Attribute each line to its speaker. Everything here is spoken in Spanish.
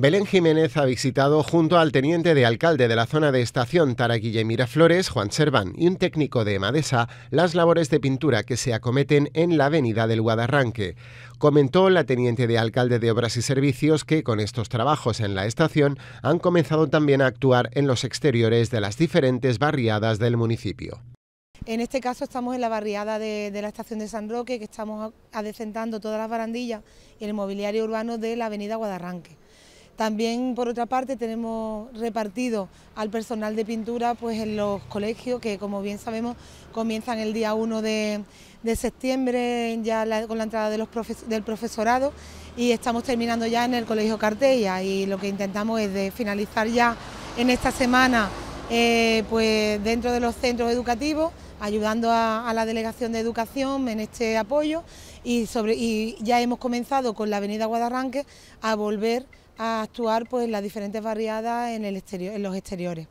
Speaker 1: Belén Jiménez ha visitado junto al teniente de alcalde de la zona de estación Taraguille Miraflores, Juan Serván, y un técnico de Madesa, las labores de pintura que se acometen en la avenida del Guadarranque. Comentó la teniente de alcalde de Obras y Servicios que con estos trabajos en la estación han comenzado también a actuar en los exteriores de las diferentes barriadas del municipio.
Speaker 2: En este caso estamos en la barriada de, de, la estación de San Roque, que estamos adecentando todas las barandillas y el mobiliario urbano de la avenida Guadarranque. También, por otra parte, tenemos repartido al personal de pintura pues, en los colegios, que como bien sabemos comienzan el día 1 de, septiembre ya con la entrada de los del profesorado y estamos terminando ya en el Colegio Cartella y lo que intentamos es de finalizar ya en esta semana eh, pues dentro de los centros educativos, ayudando a, la Delegación de Educación en este apoyo y, sobre, y ya hemos comenzado con la Avenida Guadarranque a volver a actuar pues, en las diferentes barriadas en, el en los exteriores.